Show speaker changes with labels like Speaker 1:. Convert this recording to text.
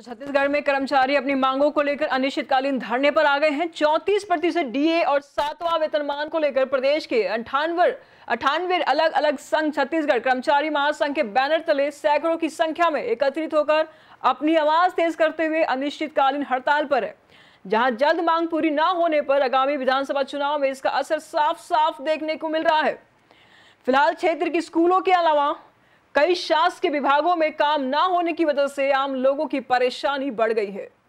Speaker 1: तो
Speaker 2: छत्तीसगढ़ में कर्मचारी अपनी मांगों को लेकर अनिश्चितकालीन धरने पर आ गए हैं 34 प्रतिशत डीए और सातवां वेतनमान को लेकर प्रदेश के अंठानवे अठानवे अलग अलग संघ छत्तीसगढ़ कर्मचारी महासंघ के बैनर तले सैकड़ों की संख्या में एकत्रित होकर अपनी आवाज तेज करते हुए अनिश्चितकालीन हड़ताल पर है जहां जल्द मांग पूरी ना होने पर आगामी विधानसभा चुनाव में इसका असर साफ साफ देखने को मिल रहा है फिलहाल क्षेत्र की स्कूलों के अलावा कई शासकीय विभागों में काम ना होने की वजह से आम लोगों की परेशानी बढ़ गई है